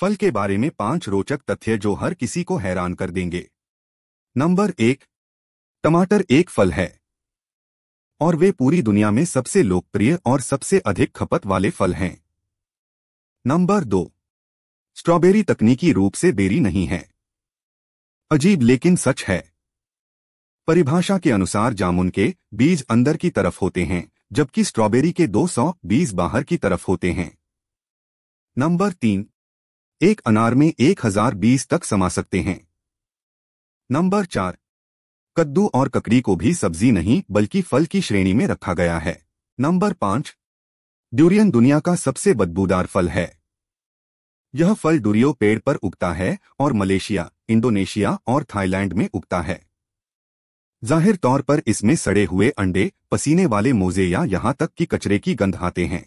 फल के बारे में पांच रोचक तथ्य जो हर किसी को हैरान कर देंगे नंबर एक टमाटर एक फल है और वे पूरी दुनिया में सबसे लोकप्रिय और सबसे अधिक खपत वाले फल हैं नंबर दो स्ट्रॉबेरी तकनीकी रूप से बेरी नहीं है अजीब लेकिन सच है परिभाषा के अनुसार जामुन के बीज अंदर की तरफ होते हैं जबकि स्ट्रॉबेरी के 200 बीज बाहर की तरफ होते हैं नंबर तीन एक अनार में 1020 तक समा सकते हैं नंबर चार कद्दू और ककड़ी को भी सब्जी नहीं बल्कि फल की श्रेणी में रखा गया है नंबर पांच ड्यूरियन दुनिया का सबसे बदबूदार फल है यह फल डुरियो पेड़ पर उगता है और मलेशिया इंडोनेशिया और थाईलैंड में उगता है जाहिर तौर पर इसमें सड़े हुए अंडे पसीने वाले मोजे या यहां तक कि कचरे की गंध आते हैं